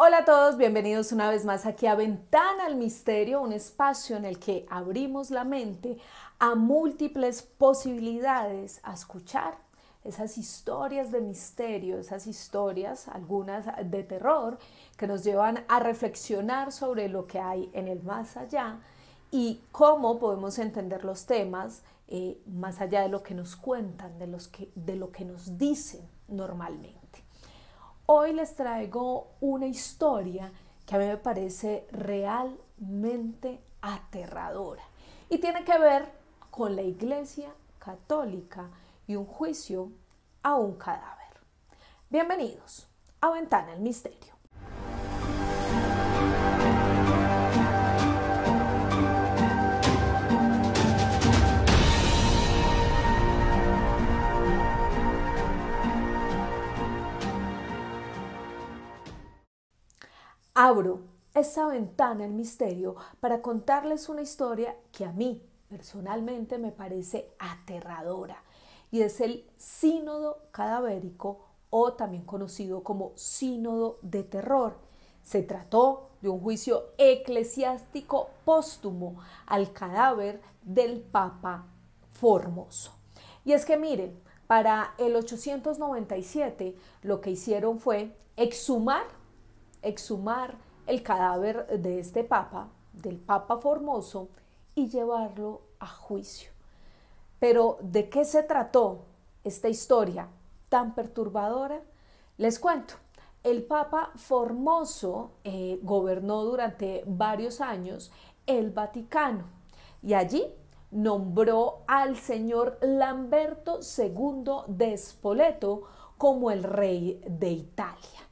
Hola a todos, bienvenidos una vez más aquí a Ventana al Misterio, un espacio en el que abrimos la mente a múltiples posibilidades, a escuchar esas historias de misterio, esas historias, algunas de terror, que nos llevan a reflexionar sobre lo que hay en el más allá y cómo podemos entender los temas eh, más allá de lo que nos cuentan, de, los que, de lo que nos dicen normalmente. Hoy les traigo una historia que a mí me parece realmente aterradora y tiene que ver con la Iglesia Católica y un juicio a un cadáver. Bienvenidos a Ventana el Misterio. abro esa ventana al misterio para contarles una historia que a mí personalmente me parece aterradora y es el sínodo cadavérico o también conocido como sínodo de terror. Se trató de un juicio eclesiástico póstumo al cadáver del Papa Formoso. Y es que miren, para el 897 lo que hicieron fue exhumar exhumar el cadáver de este papa, del papa Formoso, y llevarlo a juicio. Pero ¿de qué se trató esta historia tan perturbadora? Les cuento. El Papa Formoso eh, gobernó durante varios años el Vaticano y allí nombró al señor Lamberto II de Spoleto como el rey de Italia.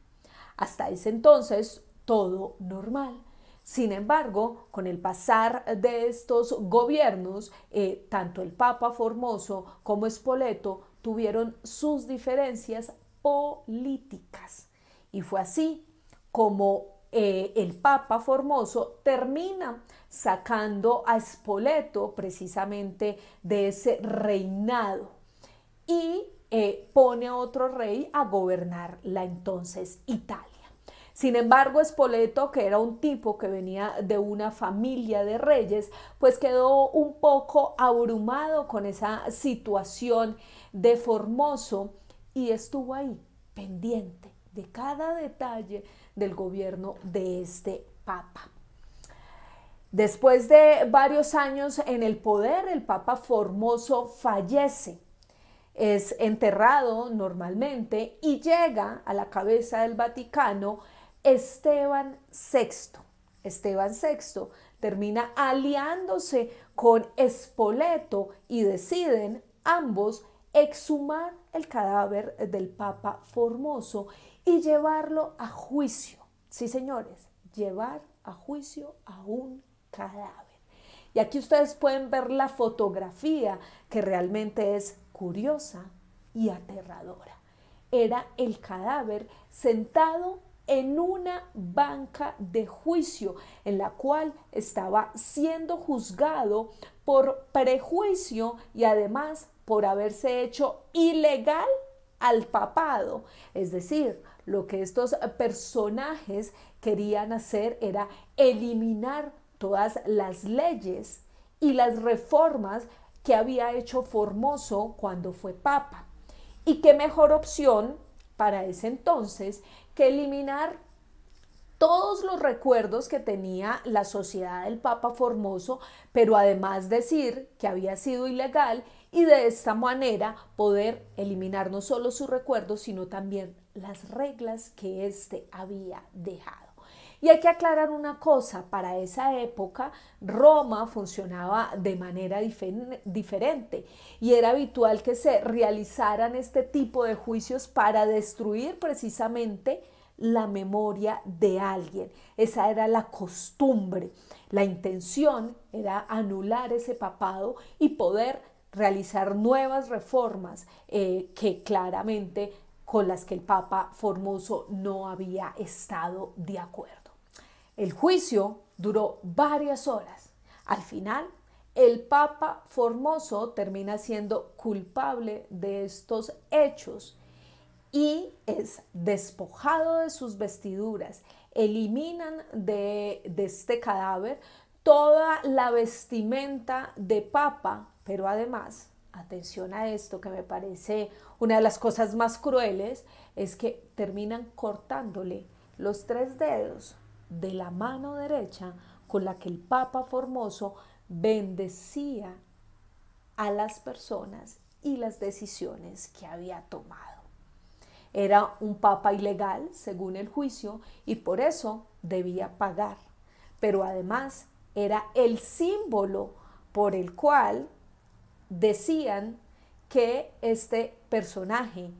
Hasta ese entonces, todo normal. Sin embargo, con el pasar de estos gobiernos, eh, tanto el Papa Formoso como Espoleto tuvieron sus diferencias políticas. Y fue así como eh, el Papa Formoso termina sacando a Spoleto precisamente de ese reinado. Y eh, pone a otro rey a gobernar la entonces Italia. Sin embargo, Spoleto, que era un tipo que venía de una familia de reyes, pues quedó un poco abrumado con esa situación de Formoso y estuvo ahí pendiente de cada detalle del gobierno de este papa. Después de varios años en el poder, el papa Formoso fallece es enterrado normalmente y llega a la cabeza del Vaticano Esteban VI. Esteban VI termina aliándose con Espoleto y deciden ambos exhumar el cadáver del Papa Formoso y llevarlo a juicio. Sí, señores, llevar a juicio a un cadáver. Y aquí ustedes pueden ver la fotografía que realmente es curiosa y aterradora. Era el cadáver sentado en una banca de juicio en la cual estaba siendo juzgado por prejuicio y además por haberse hecho ilegal al papado. Es decir, lo que estos personajes querían hacer era eliminar todas las leyes y las reformas que había hecho Formoso cuando fue papa. Y qué mejor opción para ese entonces que eliminar todos los recuerdos que tenía la sociedad del Papa Formoso, pero además decir que había sido ilegal y de esta manera poder eliminar no solo sus recuerdos, sino también las reglas que éste había dejado. Y hay que aclarar una cosa, para esa época Roma funcionaba de manera diferente y era habitual que se realizaran este tipo de juicios para destruir precisamente la memoria de alguien. Esa era la costumbre. La intención era anular ese papado y poder realizar nuevas reformas eh, que claramente con las que el Papa Formoso no había estado de acuerdo. El juicio duró varias horas. Al final, el Papa Formoso termina siendo culpable de estos hechos y es despojado de sus vestiduras. Eliminan de, este cadáver toda la vestimenta de papa, pero además, atención a esto que me parece una de las cosas más crueles, es que terminan cortándole los tres dedos de la mano derecha con la que el Papa Formoso bendecía a las personas y las decisiones que había tomado. Era un papa ilegal, según el juicio, y por eso debía pagar. Pero además era el símbolo por el cual decían que este personaje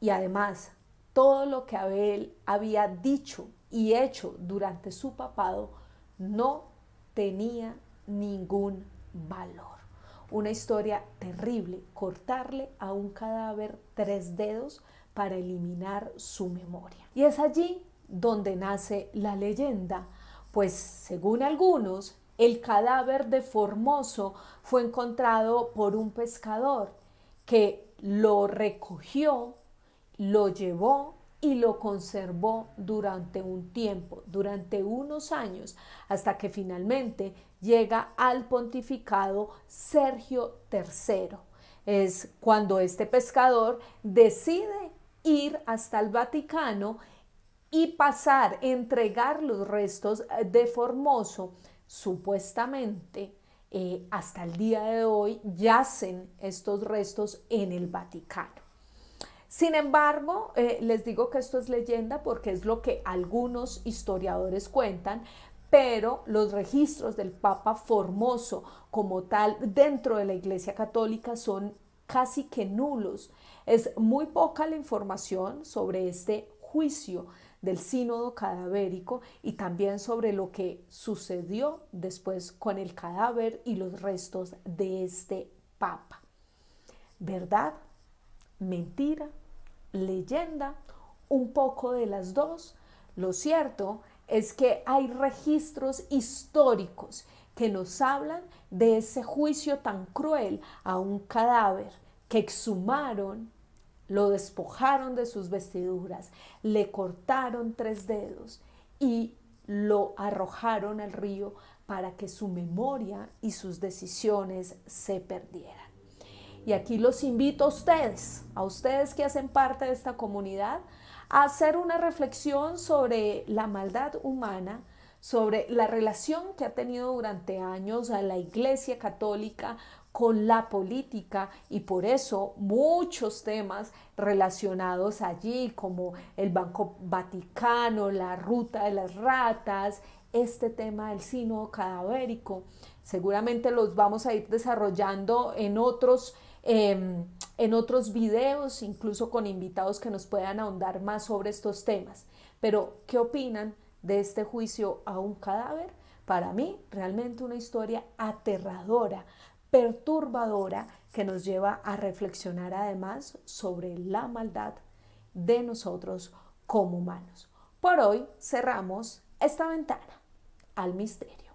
y además todo lo que Abel había dicho y hecho durante su papado no tenía ningún valor. Una historia terrible, cortarle a un cadáver tres dedos para eliminar su memoria. Y es allí donde nace la leyenda, pues según algunos, el cadáver de Formoso fue encontrado por un pescador que lo recogió, lo llevó y lo conservó durante un tiempo, durante unos años, hasta que finalmente llega al pontificado Sergio III. Es cuando este pescador decide ir hasta el Vaticano y pasar, entregar los restos eh, de Formoso, supuestamente. Eh, hasta el día de hoy yacen estos restos en el Vaticano. Sin embargo, eh, les digo que esto es leyenda porque es lo que algunos historiadores cuentan, pero los registros del Papa Formoso como tal dentro de la Iglesia Católica son casi que nulos. Es muy poca la información sobre este juicio del sínodo cadavérico y también sobre lo que sucedió después con el cadáver y los restos de este papa. ¿Verdad? ¿Mentira? leyenda, un poco de las dos. Lo cierto es que hay registros históricos que nos hablan de ese juicio tan cruel a un cadáver que exhumaron, lo despojaron de sus vestiduras, le cortaron tres dedos y lo arrojaron al río para que su memoria y sus decisiones se perdieran. Y aquí los invito a ustedes, a ustedes que hacen parte de esta comunidad, a hacer una reflexión sobre la maldad humana, sobre la relación que ha tenido durante años a la Iglesia Católica con la política y por eso muchos temas relacionados allí como el Banco Vaticano, la ruta de las ratas, este tema del sínodo cadavérico. Seguramente los vamos a ir desarrollando en otros Em, en otros videos, incluso con invitados que nos puedan ahondar más sobre estos temas. Pero, ¿qué opinan de este juicio a un cadáver? Para mí, realmente una historia aterradora, perturbadora, que nos lleva a reflexionar además sobre la maldad de nosotros como humanos. Por hoy cerramos esta ventana al misterio.